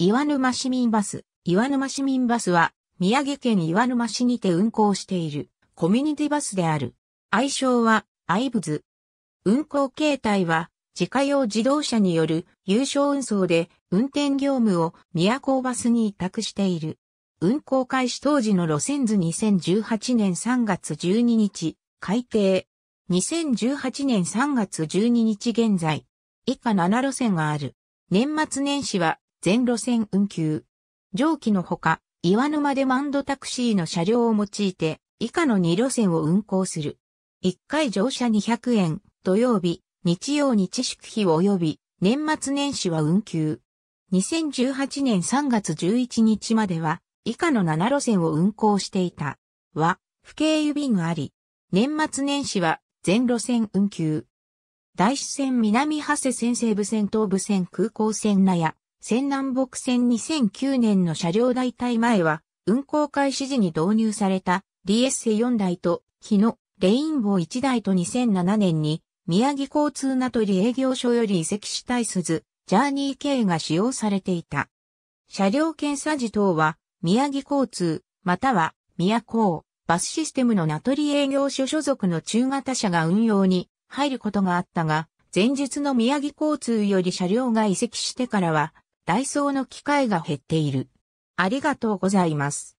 岩沼市民バス。岩沼市民バスは、宮城県岩沼市にて運行しているコミュニティバスである。愛称は、アイブズ。運行形態は、自家用自動車による有償運送で運転業務を宮古バスに委託している。運行開始当時の路線図2018年3月12日、改定。2018年3月12日現在、以下7路線がある。年末年始は全路線運休。上記のほか、岩沼デマンドタクシーの車両を用いて、以下の2路線を運行する。1回乗車200円、土曜日、日曜日祝日及び、年末年始は運休。2018年3月11日までは、以下の7路線を運行していた。は、不景郵便があり、年末年始は全路線運休。大師線南長谷線西部線東部線空港線納屋、千南北線2009年の車両代替前は、運行開始時に導入された DSA4 台と、日野、レインボー1台と2007年に、宮城交通名取営業所より移籍したい鈴、ジャーニー系が使用されていた。車両検査時等は、宮城交通、または、宮港、バスシステムの名取営業所所属の中型車が運用に入ることがあったが、前日の宮城交通より車両が移籍してからは、ダイソーの機会が減っている。ありがとうございます。